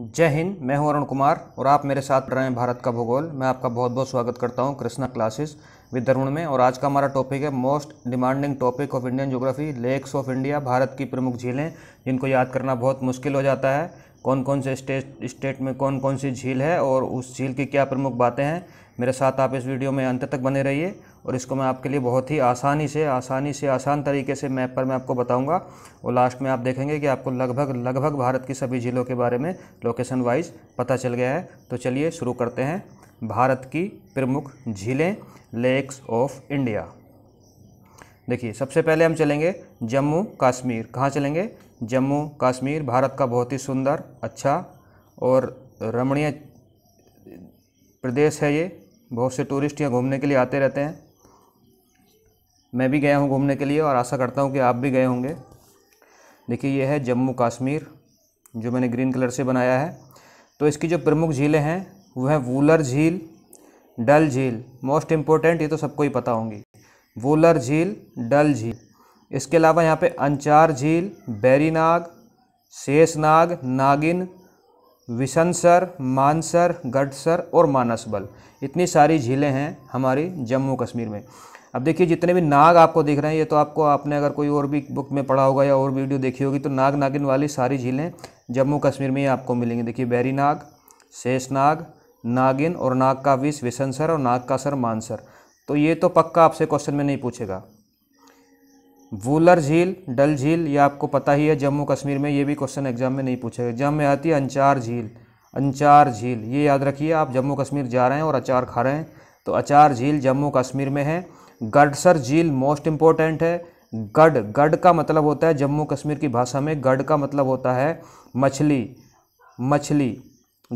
जय हिंद मैं हूं अरुण कुमार और आप मेरे साथ पढ़ रहे हैं भारत का भूगोल मैं आपका बहुत बहुत स्वागत करता हूं कृष्णा क्लासेस विद अरुण में और आज का हमारा टॉपिक है most demanding topic of Indian geography lakes of India Bharat की प्रमुख झीलें जिनको याद करना बहुत मुश्किल हो जाता है कौन कौन से स्टेट स्टेट में कौन कौन सी झील है और उस झील की क्या प्रमुख बातें हैं मेरे साथ आप इस वीडियो में अंत तक बने रहिए और इसको मैं आपके लिए बहुत ही आसानी से आसानी से आसान तरीके से मैप पर मैं आपको बताऊंगा और लास्ट में आप देखेंगे कि आपको लगभग लगभग भारत की सभी झीलों के बारे में लोकेशन वाइज पता चल गया है तो चलिए शुरू करते हैं भारत की प्रमुख झीलें लेक्स ऑफ इंडिया देखिए सबसे पहले हम चलेंगे जम्मू कश्मीर कहाँ चलेंगे जम्मू कश्मीर भारत का बहुत ही सुंदर अच्छा और रमणीय प्रदेश है ये बहुत से टूरिस्ट यहाँ घूमने के लिए आते रहते हैं मैं भी गया हूँ घूमने के लिए और आशा करता हूँ कि आप भी गए होंगे देखिए ये है जम्मू कश्मीर जो मैंने ग्रीन कलर से बनाया है तो इसकी जो प्रमुख झीलें हैं वह है वूलर झील डल झील मोस्ट इम्पोर्टेंट ये तो सबको ही पता होंगी वूलर झील डल झील इसके अलावा यहाँ पे अंचार झील बैरीनाग शेषनाग नागिन विशनसर मानसर गढ़सर और मानसबल इतनी सारी झीलें हैं हमारी जम्मू कश्मीर में अब देखिए जितने भी नाग आपको दिख रहे हैं ये तो आपको आपने अगर कोई और भी बुक में पढ़ा होगा या और वीडियो देखी होगी तो नाग नागिन वाली सारी झीलें जम्मू कश्मीर में ही आपको मिलेंगी देखिए बैरी नाग शेष नाग नागिन और नाग का विष विशनसर और नाग का सर मानसर तो ये तो पक्का आपसे क्वेश्चन में नहीं पूछेगा वूलर झील डल झील ये आपको पता ही है जम्मू कश्मीर में ये भी क्वेश्चन एग्जाम में नहीं पूछेगा एग्जाम में आती है अंचार झील अंचार झील ये याद रखिए आप जम्मू कश्मीर जा रहे हैं और अचार खा रहे हैं तो अचार झील जम्मू कश्मीर में है गढ़सर झील मोस्ट इम्पोर्टेंट है गढ़ गढ़ का मतलब होता है जम्मू कश्मीर की भाषा में गढ़ का मतलब होता है मछली मछली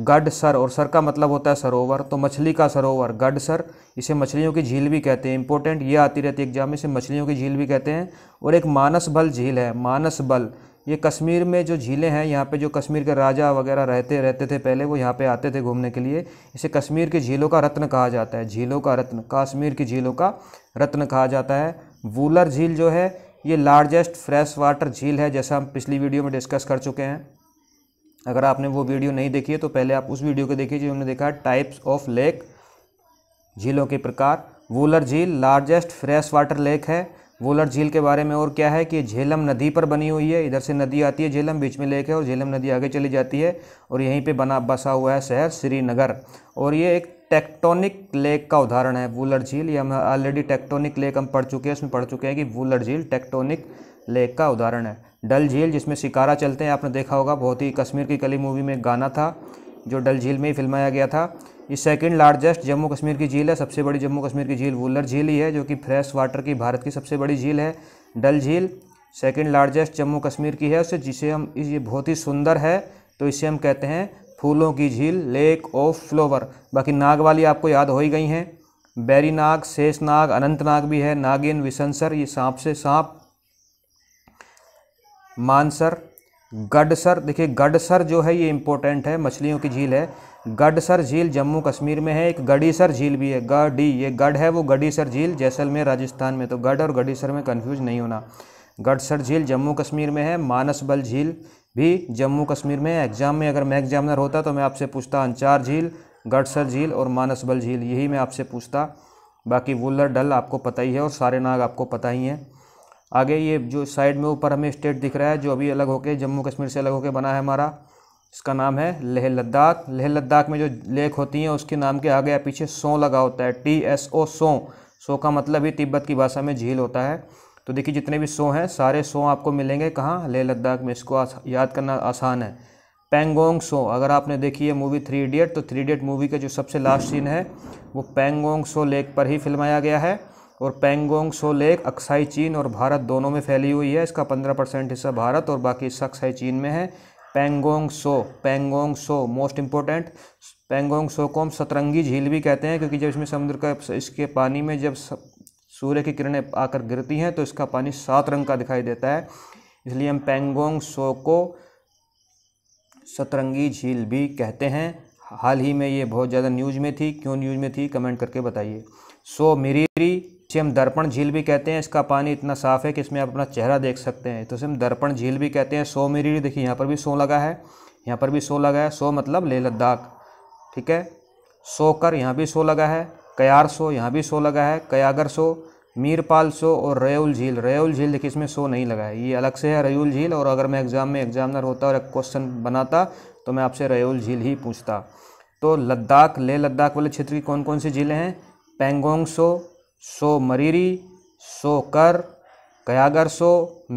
गढ़ सर और सर का मतलब होता है सरोवर तो मछली का सरोवर गढ़ सर इसे मछलियों की झील भी कहते हैं इंपॉर्टेंट ये आती रहती है एग्जाम में इसे मछलियों की झील भी कहते हैं और एक मानस बल झील है मानस बल ये कश्मीर में जो झीलें हैं यहाँ पे जो कश्मीर के राजा वगैरह रहते रहते थे पहले वो यहाँ पे आते थे घूमने के लिए इसे कश्मीर की झीलों का रत्न कहा जाता है झीलों का रत्न कश्मीर की झीलों का रत्न कहा जाता है वूलर झील जो है ये लार्जेस्ट फ्रेश वाटर झील है जैसा हम पिछली वीडियो में डिस्कस कर चुके हैं अगर आपने वो वीडियो नहीं देखी है तो पहले आप उस वीडियो को देखिए हमने देखा टाइप्स ऑफ लेक झीलों के प्रकार वोलर झील लार्जेस्ट फ्रेश वाटर लेक है वोलर झील के बारे में और क्या है कि झेलम नदी पर बनी हुई है इधर से नदी आती है झेलम बीच में लेक है और झेलम नदी आगे चली जाती है और यहीं पे बना बसा हुआ है शहर श्रीनगर और ये एक टेक्टोनिक लेक का उदाहरण है वूलर झील ये हम ऑलरेडी टेक्टोनिक लेक हम पढ़ चुके हैं इसमें पढ़ चुके हैं कि वूलर झील टेक्टोनिक लेक का उदाहरण है डल झील जिसमें शिकारा चलते हैं आपने देखा होगा बहुत ही कश्मीर की कली मूवी में गाना था जो डल झील में ही फिल्माया गया था ये सेकंड लार्जेस्ट जम्मू कश्मीर की झील है सबसे बड़ी जम्मू कश्मीर की झील वुलर झील ही है जो कि फ्रेश वाटर की भारत की सबसे बड़ी झील है डल झील सेकंड लार्जेस्ट जम्मू कश्मीर की है उससे जिसे हम ये बहुत ही सुंदर है तो इसे हम कहते हैं फूलों की झील लेक ऑफ फ्लोवर बाकी नाग वाली आपको याद हो ही गई हैं बैरी नाग शेष नाग अनंतनाग भी है नागिन विशंसर ये सांप से सांप मानसर गडसर देखिए गडसर जो है ये इम्पोर्टेंट है मछलियों की झील है गडसर झील जम्मू कश्मीर में है एक गडीसर झील भी है गढ़ी ये गढ़ है वो गडीसर झील जैसलमेर राजस्थान में तो गढ़ और गडीसर में कन्फ्यूज नहीं होना गडसर झील जम्मू कश्मीर में है मानसबल झील भी जम्मू कश्मीर में एग्ज़ाम में अगर मैं एग्जामिनर होता तो मैं आपसे पूछता अंचार झील गडसर झील और मानसबल झील यही मैं आपसे पूछता बाकी वुल्लर डल आपको पता ही है और सारे नाग आपको पता ही हैं आगे ये जो साइड में ऊपर हमें स्टेट दिख रहा है जो अभी अलग होके जम्मू कश्मीर से अलग होके बना है हमारा इसका नाम है लेह लद्दाख लेह लद्दाख में जो लेक होती हैं उसके नाम के आगे या पीछे सो लगा होता है टी एस ओ सो सो का मतलब ही तिब्बत की भाषा में झील होता है तो देखिए जितने भी सो हैं सारे सो आपको मिलेंगे कहाँ लेह लद्दाख में इसको याद करना आसान है पेंगोंग सो अगर आपने देखी है मूवी थ्री इडियट तो थ्री इडियट मूवी का जो सबसे लास्ट सीन है वो पेंगोंग सो लेक पर ही फिल्माया गया है और पेंगोंग सो लेक अक्साई चीन और भारत दोनों में फैली हुई है इसका पंद्रह परसेंट हिस्सा भारत और बाकी हिस्सा अक्साई चीन में है पेंगोंग सो पेंगोंग सो मोस्ट इम्पोर्टेंट पेंगोंग सो को हम सतरंगी झील भी कहते हैं क्योंकि जब इसमें समुद्र का इसके पानी में जब सूर्य की किरणें आकर गिरती हैं तो इसका पानी सात रंग का दिखाई देता है इसलिए हम पेंगोंग सो को सतरंगी झील भी कहते हैं हाल ही में ये बहुत ज़्यादा न्यूज़ में थी क्यों न्यूज़ में थी कमेंट करके बताइए सो मिरीरी इसे हम दर्पण झील भी कहते हैं इसका पानी इतना साफ़ है कि इसमें आप अपना चेहरा देख सकते हैं तो इसे हम दर्पण झील भी कहते हैं सो मेरी देखिए यहाँ पर भी सो लगा है यहाँ पर भी सो लगा है सो मतलब लेह लद्दाख ठीक है सोकर यहाँ भी सो लगा है कयार सो यहाँ भी सो लगा है कयागर सो मीरपाल सो और रयूल झील रयूल झील देखिए इसमें सो नहीं लगा है ये अलग से है रयूल झील और अगर मैं एग्ज़ाम में एग्जामिनर होता और एक क्वेश्चन बनाता तो मैं आपसे रयूल झील ही पूछता तो लद्दाख लेह लद्दाख वाले क्षेत्र की कौन कौन सी झीलें हैं पेंगोंग सो सो मरीरी सो कर कयागर सो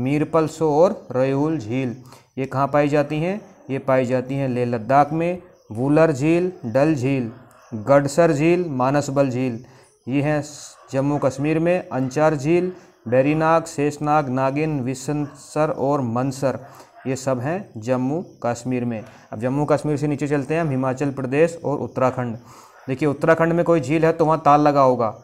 मीरपल सो और रयूल झील ये कहाँ पाई जाती हैं ये पाई जाती हैं लेह लद्दाख में वूलर झील डल झील गडसर झील मानसबल झील ये हैं जम्मू कश्मीर में अंचार झील बैरीनाग शेषनाग नागिन विसनसर और मनसर ये सब हैं जम्मू कश्मीर में अब जम्मू कश्मीर से नीचे चलते हैं हम हिमाचल प्रदेश और उत्तराखंड देखिए उत्तराखंड में कोई झील है तो वहाँ ताल लगा होगा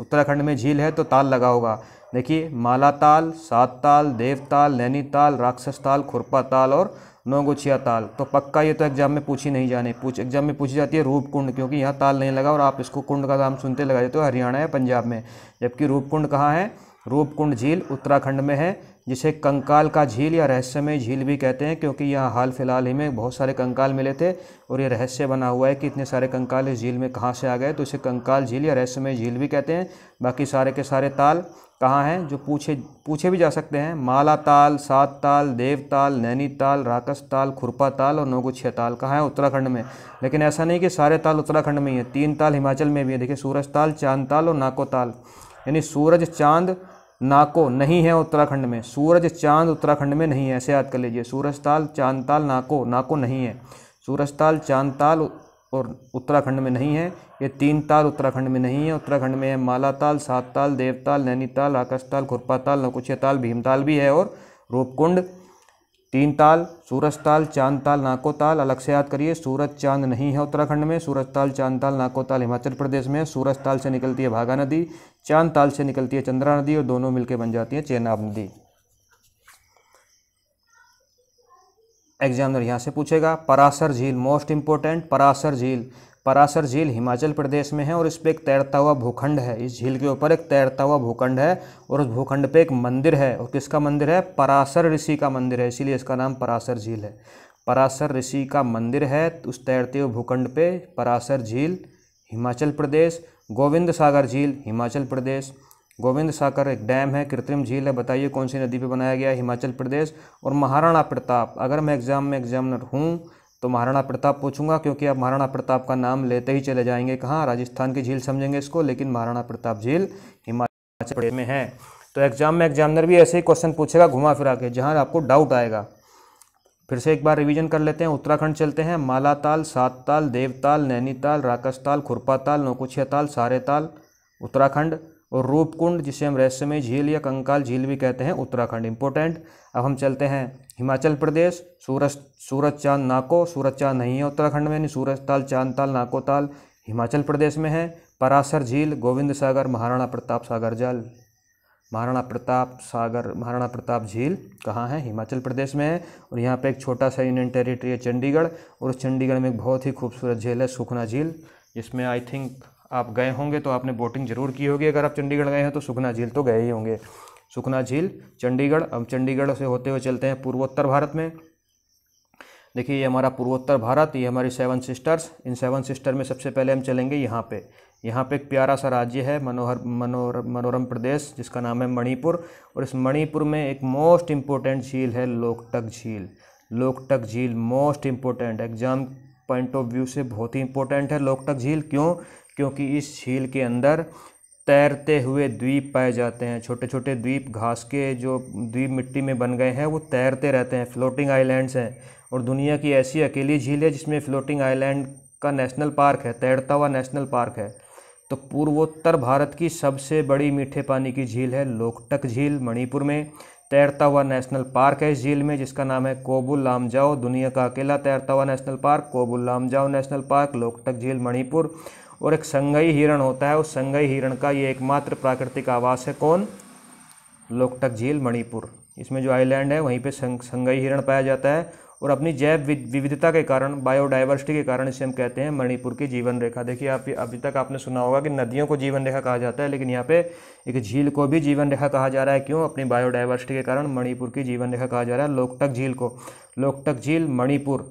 उत्तराखंड में झील है तो ताल लगा होगा देखिए माला ताल सात ताल देवताल नैनीताल राक्षस ताल खुरपा ताल और नौगुछिया ताल तो पक्का ये तो एग्जाम में पूछी नहीं जाने पूछ एग्जाम में पूछी जाती है रूप कुंड क्योंकि यहाँ ताल नहीं लगा और आप इसको कुंड का नाम सुनते लगा देते हो हरियाणा या पंजाब में जबकि रूप कुंड कहाँ है रूप कुंड झील उत्तराखंड में है जिसे कंकाल का झील या रहस्यमय झील भी कहते हैं क्योंकि यहाँ हाल फिलहाल ही में बहुत सारे कंकाल मिले थे और ये रहस्य बना हुआ है कि इतने सारे कंकाल इस झील में कहाँ से आ गए तो इसे कंकाल झील या रहस्यमय झील भी कहते हैं बाकी सारे के सारे ताल कहाँ हैं जो पूछे पूछे भी जा सकते हैं माला ताल सात ताल देव ताल नैनी ताल राकस ताल खुरपा ताल और नौगुछिया ताल कहाँ हैं उत्तराखंड में लेकिन ऐसा नहीं कि सारे ताल उत्तराखंड में ही है तीन ताल हिमाचल में भी है देखिए सूरज ताल चांद ताल और नाको ताल यानी सूरज चांद नाको नहीं है उत्तराखंड में सूरज चांद उत्तराखंड में नहीं है ऐसे याद कर लीजिए सूरज ताल चांद ताल नाको नाको नहीं है सूरज ताल चांद ताल और उत्तराखंड में नहीं है ये तीन ताल उत्तराखंड में नहीं है उत्तराखंड में है माला ताल सात ताल देवताल नैनीताल आकाश ताल खुरपा ताल ताल भीमताल भी है और रूपकुंड तीन ताल सूरज ताल चांद ताल नाको ताल अलग से याद करिए सूरज चांद नहीं है उत्तराखंड में सूरज ताल चांद ताल नाको ताल हिमाचल प्रदेश में सूरज ताल से निकलती है भागा नदी चांद ताल से निकलती है चंद्रा नदी और दोनों मिलकर बन जाती है चेनाब नदी एग्जामिनर यहाँ से पूछेगा परासर झील मोस्ट इंपॉर्टेंट परासर झील परासर झील हिमाचल प्रदेश में है और इस पर एक तैरता हुआ भूखंड है इस झील के ऊपर एक तैरता हुआ भूखंड है और उस भूखंड पे एक मंदिर है और किसका मंदिर है परासर ऋषि का मंदिर है इसीलिए इसका नाम परासर झील है परासर ऋषि का मंदिर है तो उस तैरते हुए भूखंड पे परासर झील हिमाचल प्रदेश गोविंद सागर झील हिमाचल प्रदेश गोविंद सागर एक डैम है कृत्रिम झील है बताइए कौन सी नदी पर बनाया गया है हिमाचल प्रदेश और महाराणा प्रताप अगर मैं एग्ज़ाम में एग्जामिनर हूँ तो महाराणा प्रताप पूछूंगा क्योंकि आप महाराणा प्रताप का नाम लेते ही चले जाएंगे कहाँ राजस्थान की झील समझेंगे इसको लेकिन महाराणा प्रताप झील हिमाचल प्रदेश में है तो एग्जाम में एग्जामिनर भी ऐसे ही क्वेश्चन पूछेगा घुमा फिरा के जहाँ आपको डाउट आएगा फिर से एक बार रिवीजन कर लेते हैं उत्तराखंड चलते हैं मालाताल सातताल देवताल नैनीताल राकसताल खुरपाताल नौकुछियाताल सारे ताल उत्तराखंड और रूपकुंड जिसे हम रहस्यमय झील या कंकाल झील भी कहते हैं उत्तराखंड इंपोर्टेंट अब हम चलते हैं हिमाचल प्रदेश सूरज सूरज चांद नाको सूरज चांद नहीं है उत्तराखंड में यानी सूरज ताल चांद ताल नाको ताल हिमाचल प्रदेश में है परासर झील गोविंद सागर महाराणा प्रताप सागर जल महाराणा प्रताप सागर महाराणा प्रताप झील कहाँ है हिमाचल प्रदेश में है और यहाँ पे एक छोटा सा यूनियन टेरिटरी है चंडीगढ़ और उस चंडीगढ़ में एक बहुत ही खूबसूरत झील है सुखना झील जिसमें आई थिंक आप गए होंगे तो आपने बोटिंग ज़रूर की होगी अगर आप चंडीगढ़ गए हैं तो सुखना झील तो गए ही होंगे सुखना झील चंडीगढ़ अब चंडीगढ़ से होते हुए चलते हैं पूर्वोत्तर भारत में देखिए ये हमारा पूर्वोत्तर भारत ये हमारी सेवन सिस्टर्स इन सेवन सिस्टर में सबसे पहले हम चलेंगे यहाँ पे यहाँ पे एक प्यारा सा राज्य है मनोहर मनोर मनोरम प्रदेश जिसका नाम है मणिपुर और इस मणिपुर में एक मोस्ट इम्पोर्टेंट झील है लोकटक झील लोकटक झील most important exam point of view से बहुत ही इंपॉर्टेंट है लोकटक झील क्यों क्योंकि इस झील के अंदर तैरते हुए द्वीप पाए जाते हैं छोटे छोटे द्वीप घास के जो द्वीप मिट्टी में बन गए हैं वो तैरते रहते हैं फ्लोटिंग आइलैंड्स हैं और दुनिया की ऐसी अकेली झील है जिसमें फ्लोटिंग आइलैंड का नेशनल पार्क है तैरता हुआ नेशनल पार्क है तो पूर्वोत्तर भारत की सबसे बड़ी मीठे पानी की झील है लोकटक झील मणिपुर में तैरता हुआ नेशनल पार्क है इस झील में जिसका नाम है कोबुल लामजाओ दुनिया का अकेला तैरता हुआ national park Keibul Lamjao national park Loktak झील मणिपुर और एक संगई हिरण होता है उस संगई हिरण का ये एकमात्र प्राकृतिक आवास है कौन लोकटक झील मणिपुर इसमें जो आइलैंड है वहीं पे संग, संगई हिरण पाया जाता है और अपनी जैव विविधता के कारण बायोडाइवर्सिटी के कारण इसे हम कहते हैं मणिपुर की जीवन रेखा देखिए आप अभी तक आपने सुना होगा कि नदियों को जीवन रेखा कहा जाता है लेकिन यहाँ पे एक झील को भी जीवन रेखा कहा जा रहा है क्यों अपनी बायोडाइवर्सिटी के कारण मणिपुर की जीवन रेखा कहा जा रहा है लोकटक झील को लोकटक झील मणिपुर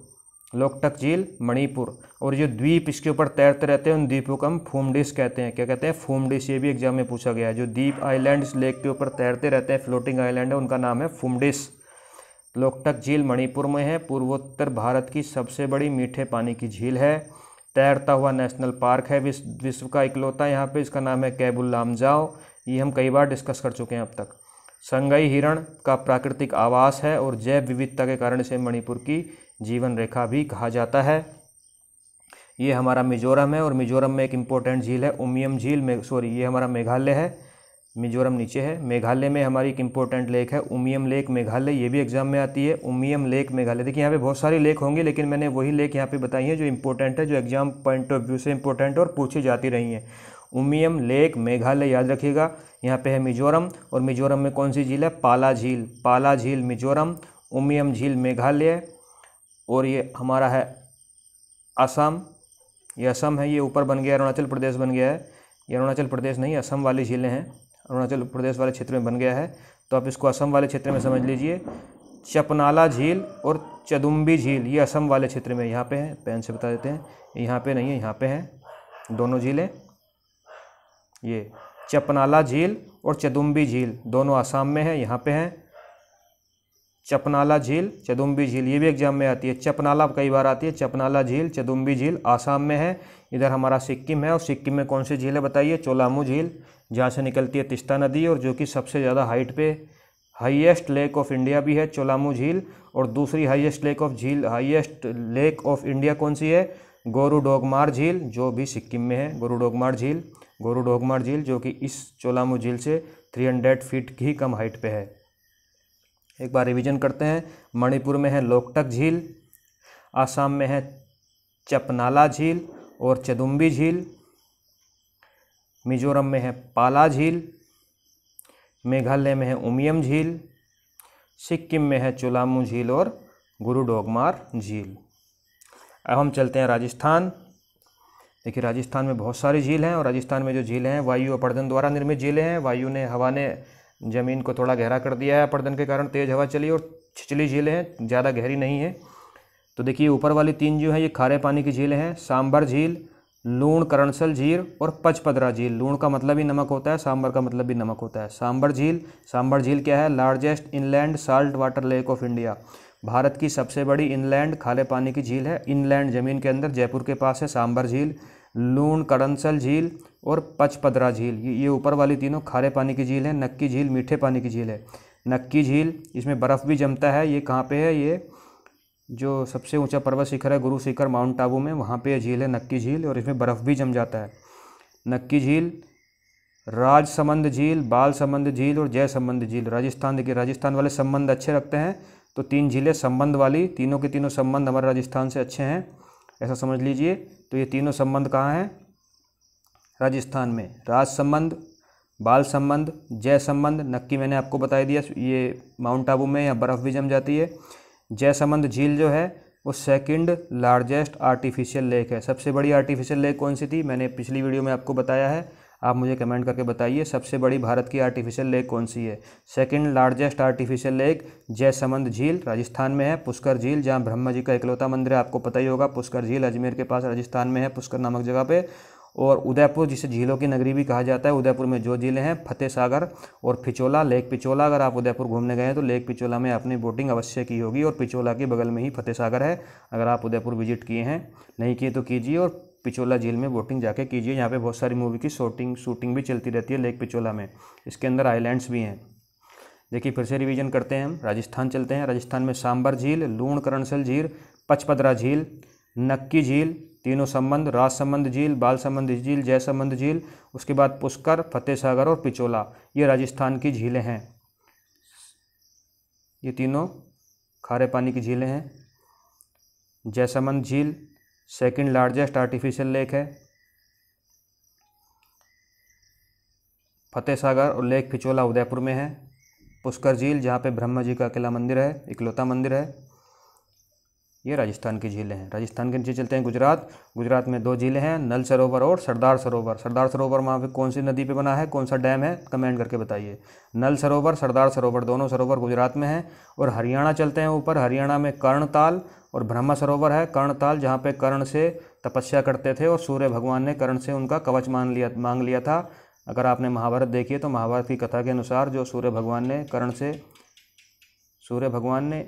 लोकटक झील मणिपुर और जो द्वीप इसके ऊपर तैरते रहते हैं उन द्वीपों को हम फूमडिस कहते हैं क्या कहते हैं फूमडिस ये भी एग्जाम में पूछा गया है जो द्वीप आइलैंड इस लेक के ऊपर तैरते रहते हैं फ्लोटिंग आइलैंड है उनका नाम है फूमडिस लोकटक झील मणिपुर में है पूर्वोत्तर भारत की सबसे बड़ी मीठे पानी की झील है तैरता हुआ नेशनल पार्क है विश्व विश्व का इकलौता यहाँ पे इसका नाम है कैबुल लामजाओ ये हम कई बार डिस्कस कर चुके हैं अब तक संगई हिरण का प्राकृतिक आवास है और जैव विविधता के कारण इसे मणिपुर की जीवन रेखा भी कहा जाता है ये हमारा मिजोरम है और मिजोरम में एक इम्पोर्टेंट झील है उमियम झील में सॉरी ये हमारा मेघालय है मिजोरम नीचे है मेघालय में हमारी एक इम्पोर्टेंट लेक है उमियम लेक मेघालय ये भी एग्जाम में आती है उमियम लेक मेघालय देखिए यहाँ पे बहुत सारी लेक होंगी लेकिन मैंने वही लेक यहाँ पे बताई है जो इम्पोर्टेंट है जो एग्जाम पॉइंट ऑफ व्यू से इम्पोर्टेंट और पूछी जाती रही हैं उमियम लेक मेघालय याद रखिएगा यहाँ पे है मिजोरम और मिजोरम में कौन सी झील है पाला झील पाला झील मिजोरम उमियम झील मेघालय और ये हमारा है असम ये असम है ये ऊपर बन गया अरुणाचल प्रदेश बन गया है ये अरुणाचल प्रदेश नहीं असम वाली झीलें हैं अरुणाचल प्रदेश वाले क्षेत्र में बन गया है तो आप इसको असम वाले क्षेत्र में समझ लीजिए चपनाला झील और चदुम्बी झील ये असम वाले क्षेत्र में यहाँ पे है पेन से बता देते हैं यहाँ पे नहीं है यहाँ पे हैं दोनों झीलें ये चपनाला झील और चदुम्बी झील दोनों आसाम में हैं यहाँ पे हैं चपनाला झील चदुम्बी झील ये भी एग्जाम में आती है चपनाला कई बार आती है चपनाला झील चदुम्बी झील आसाम में है इधर हमारा सिक्किम है और सिक्किम में कौन सी झील है बताइए चोलामू झील जहाँ से निकलती है तिस्ता नदी और जो कि सबसे ज़्यादा हाइट पे हाईएस्ट लेक ऑफ इंडिया भी है चोलामू झील और दूसरी हाईएस्ट लेक ऑफ झील हाईएस्ट लेक ऑफ इंडिया कौन सी है गोरुडोगमार झील जो भी सिक्किम में है गोरुडोगमार झील गोरुडोगमार झील जो कि इस चोलामू झील से 300 फीट ही कम हाइट पे है एक बार रिवीजन करते हैं मणिपुर में है लोकटक झील आसाम में है चपनाला झील और चदुम्बी झील मिजोरम में है पाला झील मेघालय में है उमियम झील सिक्किम में है चुलामू झील और गुरु डोगमार झील अब हम चलते हैं राजस्थान देखिए राजस्थान में बहुत सारी झील हैं और राजस्थान में जो झीलें हैं वायु अपर्दन द्वारा निर्मित झीलें हैं वायु ने हवा ने ज़मीन को थोड़ा गहरा कर दिया है पर्दन के कारण तेज़ हवा चली और छिछली झीलें हैं ज़्यादा गहरी नहीं है तो देखिए ऊपर वाली तीन जो है ये खारे पानी की झीलें हैं सांबर झील लूण करणसल झील और पचपदरा झील लूण का मतलब ही नमक होता है सांबर का मतलब भी नमक होता है सांबर झील सांबर झील क्या है largest inland salt water lake of India Bharat की सबसे बड़ी इनलैंड खाले पानी की झील है इनलैंड ज़मीन के अंदर जयपुर के पास है सांबर झील लूण करणसल झील और पचपदरा झील ये ऊपर वाली तीनों खारे पानी की झील है नक्की झील मीठे पानी की झील है नक्की झील इसमें बर्फ़ भी जमता है ये कहाँ पे है ये जो सबसे ऊंचा पर्वत शिखर है गुरु शिखर माउंट आबू में वहाँ पे ये झील है नक्की झील और इसमें बर्फ़ भी जम जाता है नक्की झील राजसमंद झील बाल संबंध झील और जय संबंध झील राजस्थान देखिए राजस्थान वाले संबंध अच्छे रखते हैं तो तीन झीलें संबंध वाली तीनों के तीनों संबंध हमारे राजस्थान से अच्छे हैं ऐसा समझ लीजिए तो ये तीनों संबंध कहाँ हैं राजस्थान में राज संबंध बाल संबंध जय संबंध नक्की मैंने आपको बता दिया ये माउंट आबू में यहाँ बर्फ़ भी जम जाती है जय संबंध झील जो है वो सेकंड लार्जेस्ट आर्टिफिशियल लेक है सबसे बड़ी आर्टिफिशियल लेक कौन सी थी मैंने पिछली वीडियो में आपको बताया है आप मुझे कमेंट करके बताइए सबसे बड़ी भारत की आर्टिफिशियल लेक कौन सी है second largest artificial lake Jaisamand झील राजस्थान में है पुष्कर झील जहाँ ब्रह्मा जी का इकलौता मंदिर है आपको पता ही होगा पुष्कर झील अजमेर के पास राजस्थान में है पुष्कर नामक जगह पे और उदयपुर जिसे झीलों की नगरी भी कहा जाता है उदयपुर में जो झीलें हैं फतेह सागर और पिचोला लेक पिचोला अगर आप उदयपुर घूमने गए हैं तो लेक पिचोला में आपने बोटिंग अवश्य की होगी और पिचोला के बगल में ही फतेह सागर है अगर आप उदयपुर विजिट किए हैं नहीं किए तो कीजिए और पिचोला झील में बोटिंग जाके कीजिए यहाँ पर बहुत सारी मूवी की शूटिंग शूटिंग भी चलती रहती है लेक पिचोला में इसके अंदर आईलैंड्स भी हैं देखिए फिर से रिविज़न करते हैं हम राजस्थान चलते हैं राजस्थान में सांबर झील लूण करणसल झील पचपदरा झील नक्की झील तीनों संबंध राज संबंध झील बाल संबंध झील जय संबंध झील उसके बाद पुष्कर फतेह सागर और पिचोला ये राजस्थान की झीलें हैं ये तीनों खारे पानी की झीलें हैं जैसमंद झील सेकंड लार्जेस्ट आर्टिफिशियल लेक है फतेह सागर और लेक पिचोला उदयपुर में है पुष्कर झील जहाँ पे ब्रह्मा जी का किला मंदिर है इकलौता मंदिर है ये राजस्थान की झीलें हैं राजस्थान के नीचे चलते हैं गुजरात गुजरात में दो झीलें हैं नल सरोवर और सरदार सरोवर सरदार सरोवर वहाँ पे कौन सी नदी पे बना है कौन सा डैम है कमेंट करके बताइए नल सरोवर सरदार सरोवर दोनों सरोवर गुजरात में हैं और हरियाणा चलते हैं ऊपर हरियाणा में कर्णताल और ब्रह्म सरोवर है कर्णताल जहाँ पर कर्ण से तपस्या करते थे और सूर्य भगवान ने कर्ण से उनका कवच मान लिया मांग लिया था अगर आपने महाभारत देखी है तो महाभारत की कथा के अनुसार जो सूर्य भगवान ने कर्ण से सूर्य भगवान ने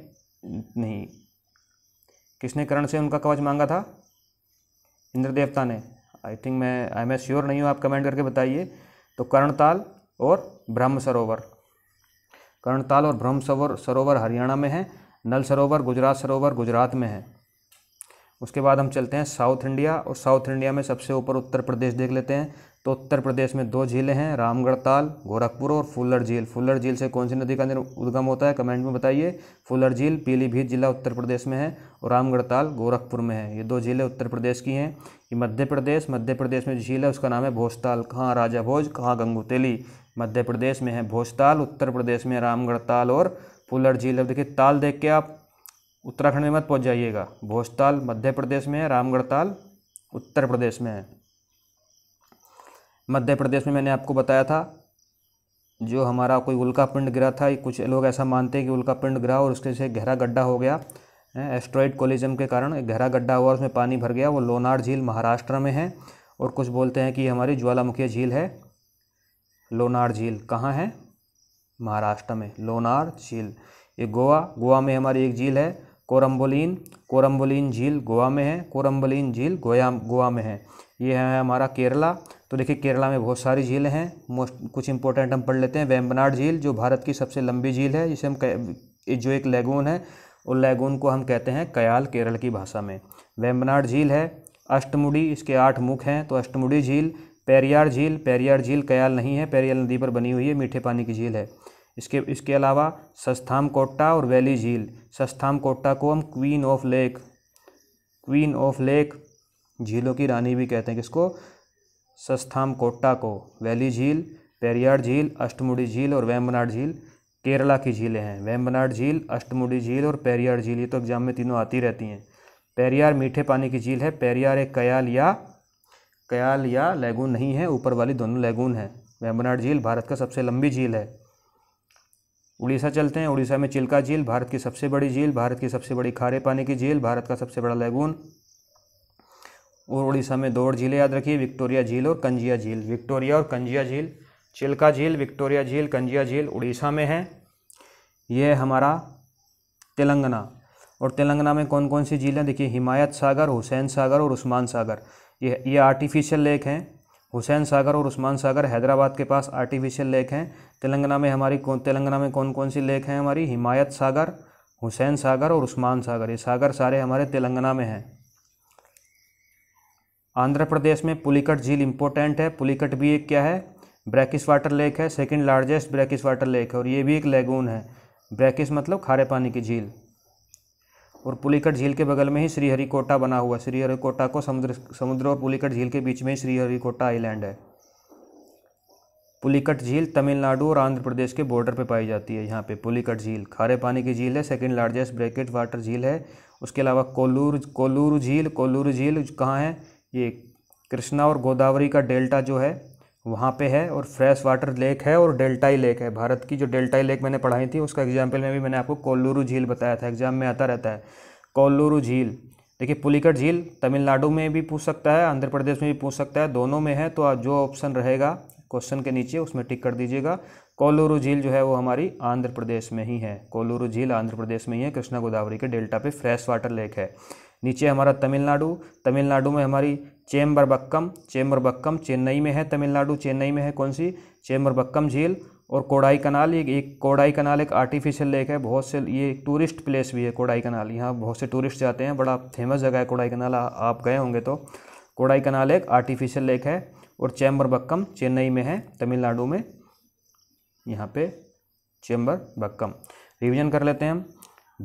नहीं किसने कर्ण से उनका कवच मांगा था इंद्र देवता ने आई थिंक मैं आई एम श्योर नहीं हूँ आप कमेंट करके बताइए तो कर्णताल और ब्रह्म सरोवर कर्णताल और ब्रह्म सरोवर सरोवर हरियाणा में है नल सरोवर गुजरात सरोवर गुजरात में है उसके बाद हम चलते हैं साउथ इंडिया और साउथ इंडिया में सबसे ऊपर उत्तर प्रदेश देख लेते हैं तो उत्तर प्रदेश में दो झीलें हैं रामगढ़ ताल गोरखपुर और फुल्लर झील फुल्लर झील से कौन सी नदी का उद्गम होता है कमेंट में बताइए फुल्लर झील पीलीभीत जिला उत्तर प्रदेश में है और रामगढ़ ताल गोरखपुर में है ये दो झीलें उत्तर प्रदेश की हैं ये मध्य प्रदेश मध्य प्रदेश में झील है उसका नाम है भोजताल कहाँ राजा भोज कहाँ गंगूतेली मध्य प्रदेश में है भोजताल उत्तर प्रदेश में रामगढ़ ताल और फुल्लर झील अब देखिए ताल देख के आप उत्तराखंड में मत पहुँच जाइएगा भोजताल मध्य प्रदेश में है रामगढ़ ताल उत्तर प्रदेश में है मध्य प्रदेश में मैंने आपको बताया था जो हमारा कोई उल्का पिंड गिरा था कुछ लोग ऐसा मानते हैं कि उल्का पिंड गिरा और उसके से गहरा गड्ढा हो गया एस्ट्रॉइड कोलिजम के कारण एक गहरा गड्ढा हुआ उसमें पानी भर गया वो लोनार झील महाराष्ट्र में है और कुछ बोलते हैं कि हमारी ज्वालामुखी झील है लोनार झील कहाँ है महाराष्ट्र में लोनार झील ये गोवा गोवा में हमारी एक झील है कोरम्बोलिन कोरम्बोलिन झील गोवा में है कोरम्बोलिन झील गोया गोवा में है ये है हमारा केरला तो देखिए केरला में बहुत सारी झीलें हैं मोस्ट कुछ इंपॉर्टेंट हम पढ़ लेते हैं वेम्बनाड झील जो भारत की सबसे लंबी झील है जिसे हम जो एक लेगून है उन लेगून को हम कहते हैं कयाल केरल की भाषा में वेम्बनाड झील है अष्टमुडी इसके आठ मुख हैं तो अष्टमुडी झील पेरियार झील पेरियार झील कयाल नहीं है पेरियाल नदी पर बनी हुई है मीठे पानी की झील है इसके इसके अलावा सस्थाम कोट्टा और वैली झील सस्थाम कोटा को हम queen of lake queen of lake झीलों की रानी भी कहते हैं किसको सस्थाम कोटा को वैली झील पेरियार झील अष्टमुड़ी झील और वैम्बनाड झील केरला की झीलें हैं वैम्बनाड झील अष्टमुड़ी झील और पेरियार झील ये तो एग्जाम में तीनों आती रहती हैं पेरियार मीठे पानी की झील है पेरियार एक कयाल या कयाल या लैगून नहीं है ऊपर वाली दोनों लैगून है वैम्बनाड झील भारत का सबसे लंबी झील है उड़ीसा चलते हैं उड़ीसा में चिल्का झील भारत की सबसे बड़ी झील भारत की सबसे बड़ी खारे पानी की झील भारत का सबसे बड़ा लैगून और उड़ीसा में दो झीलें याद रखिए विक्टोरिया झील और कंजिया झील विक्टोरिया और कंजिया झील चिल्का झील विक्टोरिया झील कंजिया झील उड़ीसा में है ये हमारा तेलंगाना और तेलंगाना में कौन कौन सी झीलें देखिए हिमायत सागर हुसैन सागर और उस्मान सागर ये ये आर्टिफिशियल लेक हैं हुसैन सागर और उस्मान सागर हैदराबाद के पास आर्टिफिशियल लेक हैं तेलंगाना में हमारी तेलंगाना में कौन कौन सी लेक हैं हमारी हिमायत सागर हुसैन सागर और उस्मान सागर ये सागर सारे हमारे तेलंगाना में हैं आंध्र प्रदेश में पुलिकट झील इंपॉर्टेंट है पुलिकट भी एक क्या है ब्रैकिस वाटर लेक है second largest brackish water lake है और ये भी एक लेगून है ब्रैकिस मतलब खारे पानी की झील और पुलिकट झील के बगल में ही श्रीहरिकोटा बना हुआ श्रीहरिकोटा को समुद्र समुद्र और पुलिकट झील के बीच में ही श्रीहरिकोटा आइलैंड है पुलिकट झील तमिलनाडु और आंध्र प्रदेश के बॉर्डर पे पाई जाती है यहाँ पे पुलिकट झील खारे पानी की झील है सेकंड लार्जेस्ट ब्रैकेट वाटर झील है उसके अलावा कोलूर कोलूर झील कोलूर झील कहाँ है ये कृष्णा और गोदावरी का डेल्टा जो है वहाँ पे है और फ्रेश वाटर लेक है और डेल्टाई लेक है भारत की जो डेल्टाई लेक मैंने पढ़ाई थी उसका एग्जाम्पल में भी मैंने आपको कोल्लूरू झील बताया था एग्जाम में आता रहता है कोल्लूरू झील देखिए पुलिकट झील तमिलनाडु में भी पूछ सकता है आंध्र प्रदेश में भी पूछ सकता है दोनों में है तो जो ऑप्शन रहेगा क्वेश्चन के नीचे उसमें टिक कर दीजिएगा कोल्लूरू झील जो है वो हमारी आंध्र प्रदेश में ही है कोल्लूरू झील आंध्र प्रदेश में ही है कृष्णा गोदावरी के डेल्टा पे फ्रेश वाटर लेक है नीचे हमारा तमिलनाडु तमिलनाडु में हमारी चेम्बरबक्कम चेम्बरबक्कम चेन्नई में है तमिलनाडु चेन्नई में है कौन सी चेम्बरबक्कम झील और कोडाई कनाल ये एक कोडाई कनाल एक आर्टिफिशियल लेक है बहुत से ये एक टूरिस्ट प्लेस भी है कोडाई कनाल यहाँ बहुत से टूरिस्ट जाते हैं बड़ा फेमस जगह है कोडाई कनाल आप गए होंगे तो कोडाई कनाल एक आर्टिफिशियल लेक है और चेम्बरबक्कम चेन्नई में है तमिलनाडु में यहाँ पे चेम्बरबक्कम रिविज़न कर लेते हैं हम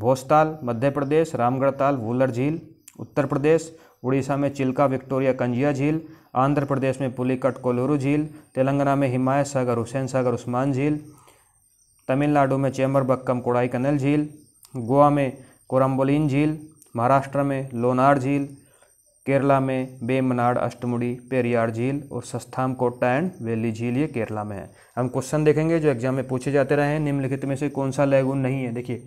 भोस्ताल मध्य प्रदेश रामगढ़ ताल वूलर झील उत्तर प्रदेश उड़ीसा में चिल्का विक्टोरिया कंजिया झील आंध्र प्रदेश में पुलिकट कोलोरू झील तेलंगाना में हिमायत सागर हुसैन सागर उस्मान झील तमिलनाडु में कोड़ाई कनल झील गोवा में कोरम्बोलिन झील महाराष्ट्र में लोनार झील केरला में बेमनाड अष्टमुड़ी पेरियार झील और सस्थाम कोटा एंड वेली झील ये केरला में है हम क्वेश्चन देखेंगे जो एग्जाम में पूछे जाते रहे हैं निम्नलिखित में से कौन सा लैगून नहीं है देखिए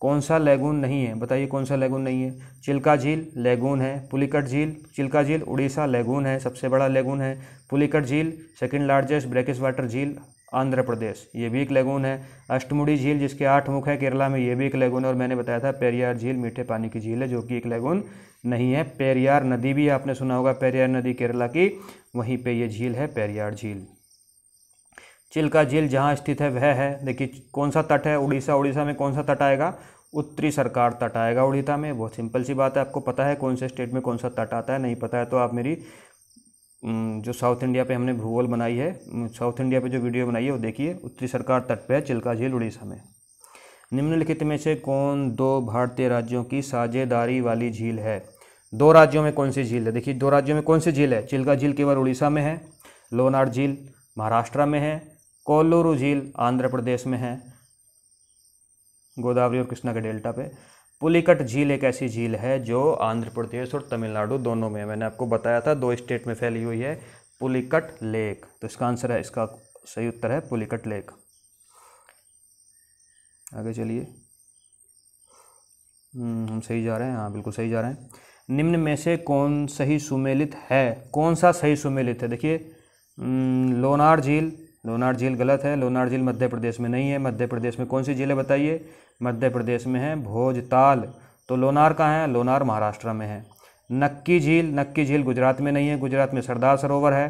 कौन सा लैगून नहीं है बताइए कौन सा लैगून नहीं है चिल्का झील लैगून है पुलिकट झील चिल्का झील उड़ीसा लैगून है सबसे बड़ा लैगून है पुलिकट झील सेकंड लार्जेस्ट ब्रेकिस वाटर झील आंध्र प्रदेश ये भी एक लैगून है अष्टमुड़ी झील जिसके आठ मुख है केरला में ये भी एक लैगून है और मैंने बताया था पेरियार झील मीठे पानी की झील है जो कि एक लैगून नहीं है पेरियार नदी भी आपने सुना होगा पेरियार नदी केरला की वहीं पर यह झील है पेरियार झील चिल्का झील जहाँ स्थित है वह है देखिए कौन सा तट है उड़ीसा उड़ीसा में कौन सा तट आएगा उत्तरी सरकार तट आएगा उड़ीसा में बहुत सिंपल सी बात है आपको पता है कौन से स्टेट में कौन सा तट आता है नहीं पता है तो आप मेरी जो साउथ इंडिया पे हमने भूगोल बनाई है साउथ इंडिया पे जो वीडियो बनाई है वो देखिए उत्तरी सरकार तट पे है चिल्का झील उड़ीसा में निम्नलिखित में से कौन दो भारतीय राज्यों की साझेदारी वाली झील है दो राज्यों में कौन सी झील है देखिए दो राज्यों में कौन सी झील है चिल्का झील केवल उड़ीसा में है लोनार झील महाराष्ट्र में है कोल्लूरू झील आंध्र प्रदेश में है गोदावरी और कृष्णा के डेल्टा पे पुलिकट झील एक ऐसी झील है जो आंध्र प्रदेश और तमिलनाडु दोनों में मैंने आपको बताया था दो स्टेट में फैली हुई है पुलिकट लेक तो इसका आंसर है इसका सही उत्तर है पुलिकट लेक आगे चलिए हम्म, हम सही जा रहे हैं हाँ बिल्कुल सही जा रहे हैं निम्न में से कौन सही सुमेलित है कौन सा सही सुमेलित है देखिए हम्म, लोनार झील लोनार झील गलत है लोनार झील मध्य प्रदेश में नहीं है मध्य प्रदेश में कौन सी झील है बताइए मध्य प्रदेश में है भोजताल तो लोनार कहाँ है लोनार महाराष्ट्र में है नक्की झील नक्की झील गुजरात में नहीं है गुजरात में सरदार सरोवर है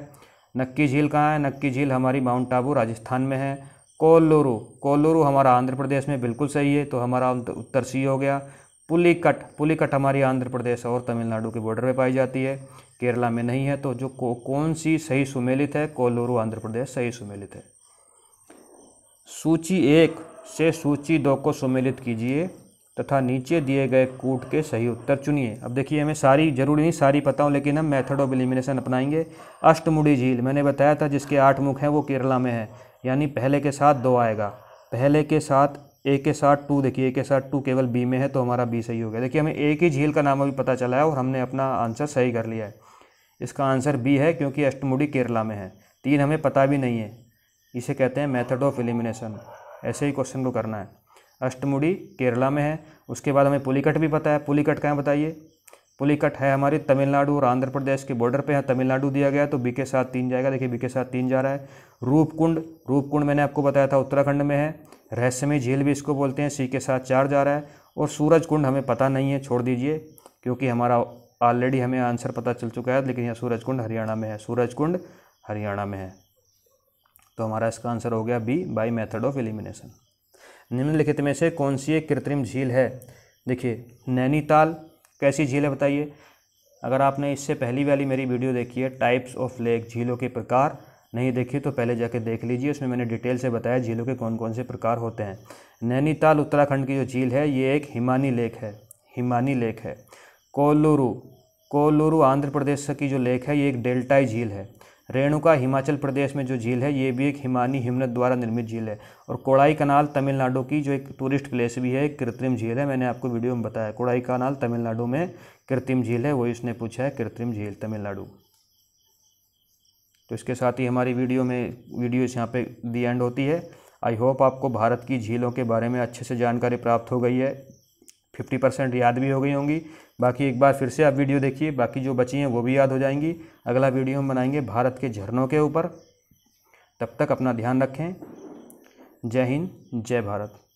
नक्की झील कहाँ है नक्की झील हमारी माउंट आबू राजस्थान में है कोल्लूरू कोल्लूरू हमारा आंध्र प्रदेश में बिल्कुल सही है तो हमारा उत्तर सी हो गया पुलिकट पुलिकट हमारी आंध्र प्रदेश और तमिलनाडु के बॉर्डर पर पाई जाती है केरला में नहीं है तो जो को, कौन सी सही सुमेलित है कोलोरू आंध्र प्रदेश सही सुमेलित है सूची एक से सूची दो को सुमेलित कीजिए तथा नीचे दिए गए कूट के सही उत्तर चुनिए अब देखिए हमें सारी जरूरी नहीं सारी पता हूँ लेकिन हम मेथड ऑफ एलिमिनेशन अपनाएंगे अष्टमुड़ी झील मैंने बताया था जिसके आठ मुख हैं वो केरला में है यानी पहले के साथ दो आएगा पहले के साथ ए के साथ टू देखिए ए के साथ टू केवल बी में है तो हमारा बी सही हो गया देखिए हमें एक ही झील का नाम अभी पता चला है और हमने अपना आंसर सही कर लिया है इसका आंसर बी है क्योंकि अष्टमुडी केरला में है तीन हमें पता भी नहीं है इसे कहते हैं मेथड ऑफ एलिमिनेशन ऐसे ही क्वेश्चन को करना है अष्टमुडी केरला में है उसके बाद हमें पुलिकट भी पता है पुलिकट कहाँ बताइए पुलिकट है हमारे तमिलनाडु और आंध्र प्रदेश के बॉर्डर पे है तमिलनाडु दिया गया तो बी के साथ तीन जाएगा देखिए बी के साथ तीन जा रहा है रूपकुंड रूपकुंड मैंने आपको बताया था उत्तराखंड में है रहस्यमय झील भी इसको बोलते हैं सी के साथ चार जा रहा है और सूरज कुंड हमें पता नहीं है छोड़ दीजिए क्योंकि हमारा ऑलरेडी हमें आंसर पता चल चुका है लेकिन यह कुंड हरियाणा में है सूरज कुंड हरियाणा में है तो हमारा इसका आंसर हो गया B by method of elimination निम्नलिखित में से कौन सी एक कृत्रिम झील है देखिए नैनीताल कैसी झील है बताइए अगर आपने इससे पहली वाली मेरी वीडियो देखी है टाइप्स ऑफ लेक झीलों के प्रकार नहीं देखी तो पहले जाके देख लीजिए उसमें मैंने डिटेल से बताया झीलों के कौन कौन से प्रकार होते हैं नैनीताल उत्तराखंड की जो झील है ये एक हिमानी लेक है हिमानी लेक है कोलुरु कोलुरु आंध्र प्रदेश की जो लेक है ये एक डेल्टाई झील है रेणुका हिमाचल प्रदेश में जो झील है ये भी एक हिमानी हिमनत द्वारा निर्मित झील है और कोड़ाई कनाल तमिलनाडु की जो एक टूरिस्ट प्लेस भी है एक कृत्रिम झील है मैंने आपको वीडियो में बताया कोड़ाई कनाल तमिलनाडु में कृत्रिम झील है वही उसने पूछा है कृत्रिम झील तमिलनाडु तो इसके साथ ही हमारी वीडियो में वीडियो यहाँ पे दी एंड होती है आई होप आपको भारत की झीलों के बारे में अच्छे से जानकारी प्राप्त हो गई है फिफ्टी परसेंट याद भी हो गई होंगी बाकी एक बार फिर से आप वीडियो देखिए बाकी जो बची हैं वो भी याद हो जाएंगी अगला वीडियो हम बनाएंगे भारत के झरनों के ऊपर तब तक अपना ध्यान रखें जय हिंद जय भारत